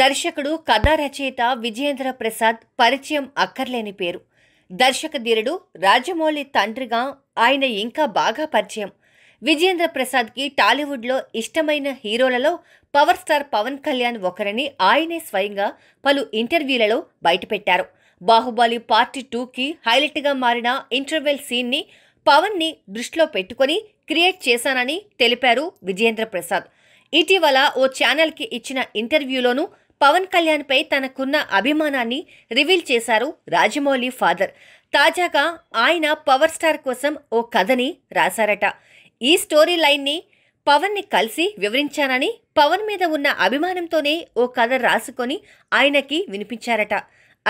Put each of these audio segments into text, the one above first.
దర్శకుడు కథా రచయిత విజయేంద్ర ప్రసాద్ పరిచయం అక్కర్లేని పేరు దర్శకధీరుడు రాజమౌళి తండ్రిగా ఆయన ఇంకా బాగా పరిచయం విజయేంద్ర ప్రసాద్కి టాలీవుడ్లో ఇష్టమైన హీరోలలో పవర్ స్టార్ పవన్ కళ్యాణ్ ఒకరని ఆయనే స్వయంగా పలు ఇంటర్వ్యూలలో బయటపెట్టారు బాహుబలి పార్ట్ టూకి హైలైట్గా మారిన ఇంటర్వెల్ సీన్ని పవన్ని దృష్టిలో పెట్టుకొని క్రియేట్ చేశానని తెలిపారు విజయేంద్ర ప్రసాద్ ఇటీవల ఓ ఛానల్కి ఇచ్చిన ఇంటర్వ్యూలోనూ పవన్ కళ్యాణ్పై తనకున్న అభిమానాన్ని రివీల్ చేశారు రాజమౌళి ఫాదర్ తాజాగా ఆయన పవర్ స్టార్ కోసం ఓ కథని రాశారట ఈ స్టోరీ లైన్ని పవన్ని కలిసి వివరించానని పవన్ మీద ఉన్న అభిమానంతోనే ఓ కథ రాసుకొని ఆయనకి వినిపించారట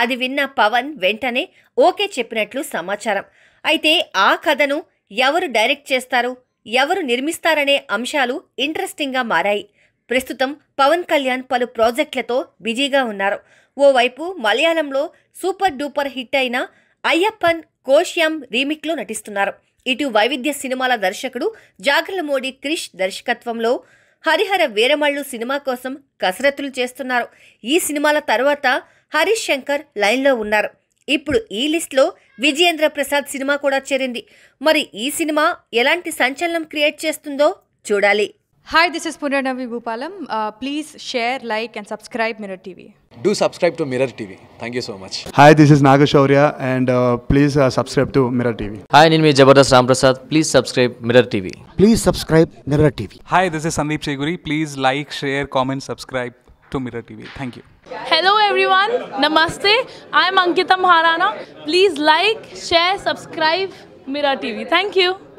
అది విన్న పవన్ వెంటనే ఓకే చెప్పినట్లు సమాచారం అయితే ఆ కథను ఎవరు డైరెక్ట్ చేస్తారు ఎవరు నిర్మిస్తారనే అంశాలు ఇంట్రెస్టింగ్గా మారాయి ప్రస్తుతం పవన్ కళ్యాణ్ పలు ప్రాజెక్టులతో బిజీగా ఉన్నారు ఓవైపు మలయాళంలో సూపర్ డూపర్ హిట్ అయిన అయ్యప్పన్ కోశ్యం రీమిక్లో నటిస్తున్నారు ఇటు వైవిధ్య సినిమాల దర్శకుడు జాగ్రల మోడీ క్రిష్ దర్శకత్వంలో హరిహర వీరమళ్ళు సినిమా కోసం కసరత్తులు చేస్తున్నారు ఈ సినిమాల తర్వాత హరీష్ శంకర్ లైన్లో ఉన్నారు ఇప్పుడు ఈ లిస్ట్లో విజయేంద్ర ప్రసాద్ సినిమా కూడా చేరింది మరి ఈ సినిమా ఎలాంటి సంచలనం క్రియేట్ చేస్తుందో చూడాలి Hi, this is Punarnavi Bhupalam. Uh, please share, like, and subscribe Mirror TV. Do subscribe to Mirror TV. Thank you so much. Hi, this is Nagashaurya, and uh, please uh, subscribe to Mirror TV. Hi, Ninmi Jabardast Ramprasad. Please subscribe Mirror TV. Please subscribe Mirror TV. Hi, this is Sandeep Cheguri. Please like, share, comment, subscribe to Mirror TV. Thank you. Hello everyone. Namaste. I am Ankita Maharana. Please like, share, subscribe Mirror TV. Thank you.